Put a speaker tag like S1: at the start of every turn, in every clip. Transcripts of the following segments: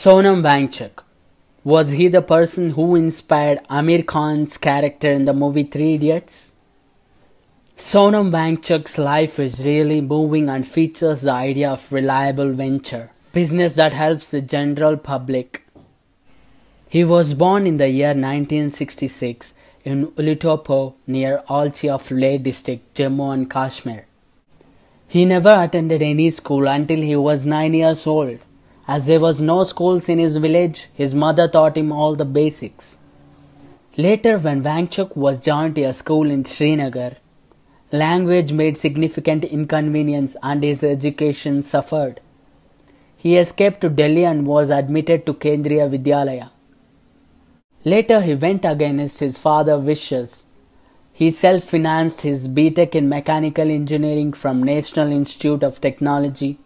S1: Sonam Wangchuk. Was he the person who inspired Amir Khan's character in the movie Three Idiots? Sonam Wangchuk's life is really moving and features the idea of reliable venture, business that helps the general public. He was born in the year 1966 in Ulitopo near Alti of Leh district, Jammu and Kashmir. He never attended any school until he was 9 years old. As there was no schools in his village, his mother taught him all the basics. Later, when Wangchuk was joined to a school in Srinagar, language made significant inconvenience and his education suffered. He escaped to Delhi and was admitted to Kendriya Vidyalaya. Later, he went against his father's wishes. He self financed his BTech in Mechanical Engineering from National Institute of Technology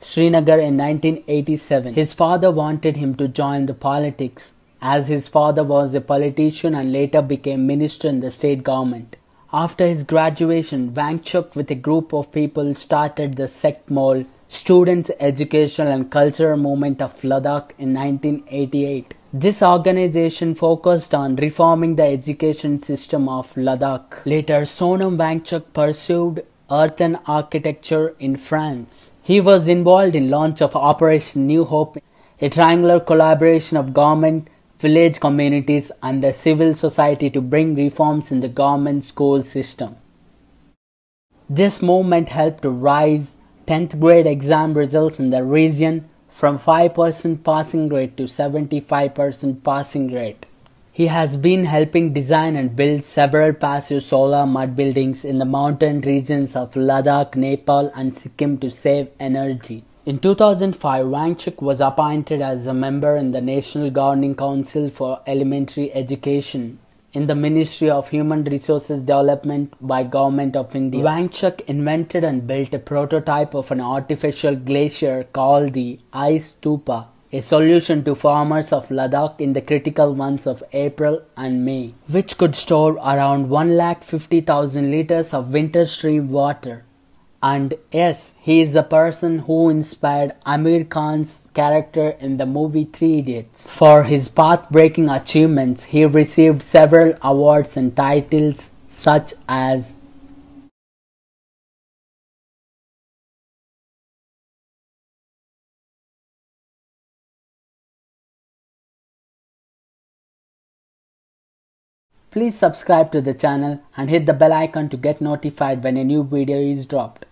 S1: Srinagar in 1987. His father wanted him to join the politics as his father was a politician and later became minister in the state government. After his graduation, Wangchuk with a group of people started the Sektmol Students Educational and Cultural Movement of Ladakh in 1988. This organization focused on reforming the education system of Ladakh. Later, Sonam Wangchuk pursued earthen architecture in France. He was involved in launch of Operation New Hope, a triangular collaboration of government, village communities and the civil society to bring reforms in the government school system. This movement helped to rise 10th grade exam results in the region from 5% passing rate to 75% passing rate. He has been helping design and build several passive solar mud buildings in the mountain regions of Ladakh, Nepal, and Sikkim to save energy. In 2005, Wangchuk was appointed as a member in the National Governing Council for Elementary Education in the Ministry of Human Resources Development by Government of India. Wangchuk invented and built a prototype of an artificial glacier called the Ice Stupa a solution to farmers of Ladakh in the critical months of April and May, which could store around 1,50,000 liters of winter stream water. And yes, he is the person who inspired Amir Khan's character in the movie Three Idiots. For his path-breaking achievements, he received several awards and titles such as Please subscribe to the channel and hit the bell icon to get notified when a new video is dropped.